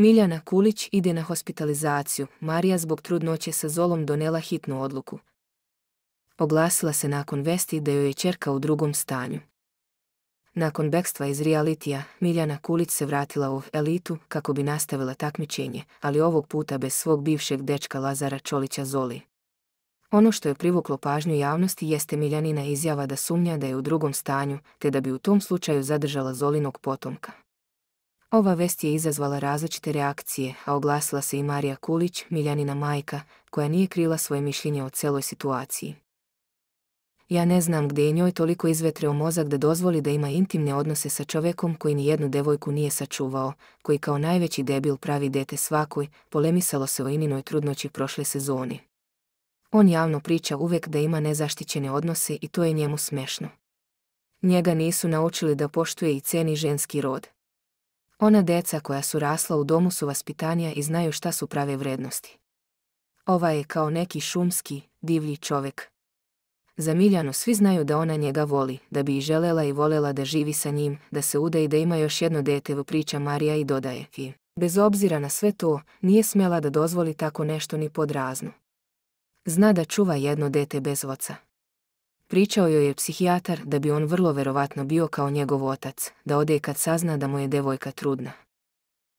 Miljana Kulić ide na hospitalizaciju. Marija zbog trudnoće sa Zolom donela hitnu odluku. Oglasila se nakon vesti da joj je čerka u drugom stanju. Nakon bekstva iz realitija, Miljana Kulić se vratila u elitu kako bi nastavila takmičenje, ali ovog puta bez svog bivšeg dečka Lazara Čolića Zoli. Ono što je privuklo pažnju javnosti jeste Miljanina izjava da sumnja da je u drugom stanju, te da bi u tom slučaju zadržala Zolinog potomka. Ova vest je izazvala različite reakcije, a oglasila se i Marija Kulić, Miljanina majka, koja nije krila svoje mišljenje o celoj situaciji. Ja ne znam gdje je njoj toliko izvetreo mozak da dozvoli da ima intimne odnose sa čovjekom koji ni jednu devojku nije sačuvao, koji kao najveći debil pravi dete svakoj, polemisalo se o ininoj trudnoći prošle sezoni. On javno priča uvek da ima nezaštićene odnose i to je njemu smešno. Njega nisu naučili da poštuje i ceni ženski rod. Ona deca koja su rasla u domu su vaspitanija i znaju šta su prave vrednosti. Ova je kao neki šumski, divlji čovjek. Za Miljanu svi znaju da ona njega voli, da bi i želela i volela da živi sa njim, da se uda i da ima još jedno dete, priča Marija i dodaje. I, bez obzira na sve to, nije smjela da dozvoli tako nešto ni pod raznu. Zna da čuva jedno dete bez oca, Pričao joj je psihijatar da bi on vrlo verovatno bio kao njegov otac, da ode kad sazna da mu je devojka trudna.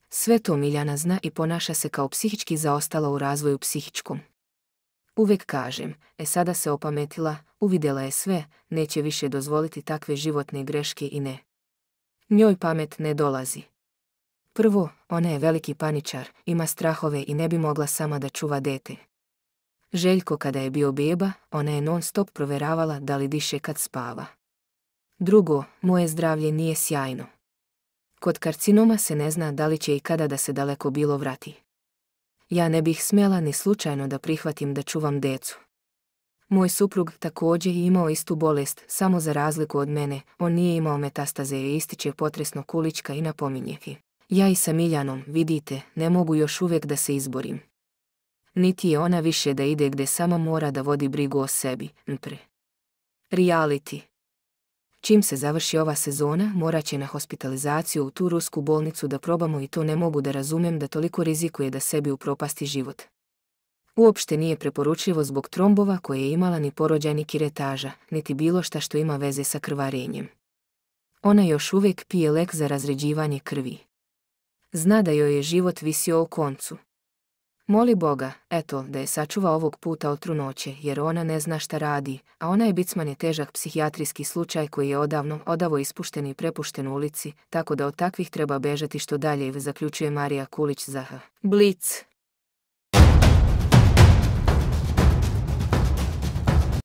Sve to Miljana zna i ponaša se kao psihički zaostala u razvoju psihičkom. Uvijek kažem, e sada se opametila, uvidjela je sve, neće više dozvoliti takve životne greške i ne. Njoj pamet ne dolazi. Prvo, ona je veliki paničar, ima strahove i ne bi mogla sama da čuva dete. Željko kada je bio beba, ona je non stop provjeravala da li diše kad spava. Drugo, moje zdravlje nije sjajno. Kod karcinoma se ne zna da li će i kada da se daleko bilo vrati. Ja ne bih smjela ni slučajno da prihvatim da čuvam decu. Moj suprug također je imao istu bolest, samo za razliku od mene, on nije imao metastaze i ističe potresno kulička i napominje Ja i sa Miljanom, vidite, ne mogu još uvijek da se izborim. Niti je ona više da ide gde samo mora da vodi brigu o sebi, npre. Reality. Čim se završi ova sezona, morat će na hospitalizaciju u tu rusku bolnicu da probamo i to ne mogu da razumem da toliko rizikuje da sebi upropasti život. Uopšte nije preporučljivo zbog trombova koje je imala ni porođaj kiretaža, niti bilo šta što ima veze sa krvarenjem. Ona još uvijek pije lek za razređivanje krvi. Zna da joj je život visio o koncu. Moli Boga, eto, da je sačuva ovog puta od trunoće, jer ona ne zna šta radi, a je Bicman je težak psihijatrijski slučaj koji je odavno, odavo ispušten i prepušten u ulici, tako da od takvih treba bežati što dalje, zaključuje Marija Kulić za Blic.